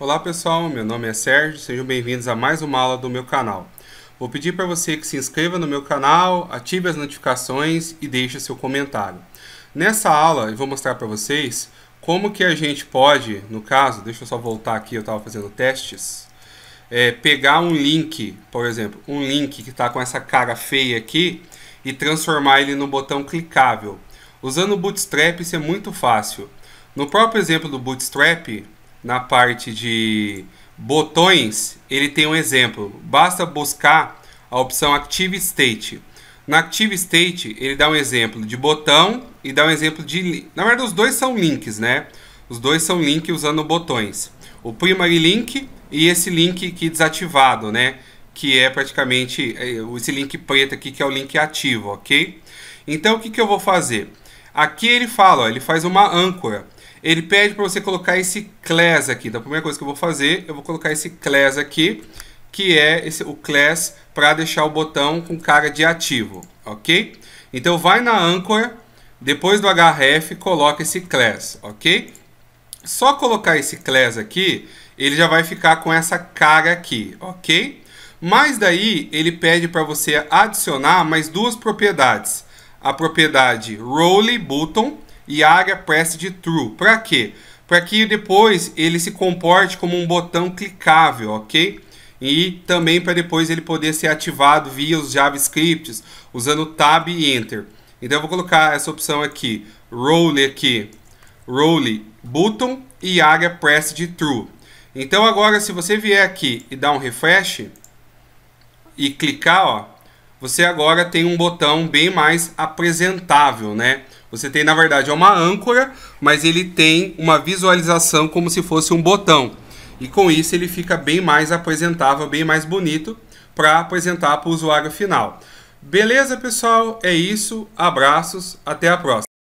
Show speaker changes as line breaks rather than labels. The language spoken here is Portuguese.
Olá pessoal, meu nome é Sérgio, sejam bem-vindos a mais uma aula do meu canal. Vou pedir para você que se inscreva no meu canal, ative as notificações e deixe seu comentário. Nessa aula eu vou mostrar para vocês como que a gente pode, no caso, deixa eu só voltar aqui, eu estava fazendo testes, é, pegar um link, por exemplo, um link que está com essa cara feia aqui e transformar ele no botão clicável. Usando o Bootstrap isso é muito fácil. No próprio exemplo do Bootstrap, na parte de botões, ele tem um exemplo. Basta buscar a opção Active State. Na Active State, ele dá um exemplo de botão e dá um exemplo de... Na verdade, os dois são links, né? Os dois são link usando botões. O primary link e esse link aqui desativado, né? Que é praticamente eh, esse link preto aqui, que é o link ativo, ok? Então, o que, que eu vou fazer? Aqui ele fala, ó, ele faz uma âncora. Ele pede para você colocar esse class aqui. Então, a primeira coisa que eu vou fazer, eu vou colocar esse class aqui, que é esse, o class para deixar o botão com cara de ativo, ok? Então, vai na âncora, depois do href, coloca esse class, ok? Só colocar esse class aqui, ele já vai ficar com essa cara aqui, ok? Mas daí, ele pede para você adicionar mais duas propriedades a propriedade Rowley Button e área Pressed True. Para quê? Para que depois ele se comporte como um botão clicável, ok? E também para depois ele poder ser ativado via os JavaScripts, usando Tab e Enter. Então eu vou colocar essa opção aqui, Rowley aqui, Rowley Button e área Pressed True. Então agora se você vier aqui e dar um refresh e clicar, ó, você agora tem um botão bem mais apresentável, né? Você tem, na verdade, é uma âncora, mas ele tem uma visualização como se fosse um botão. E com isso ele fica bem mais apresentável, bem mais bonito para apresentar para o usuário final. Beleza, pessoal? É isso. Abraços. Até a próxima.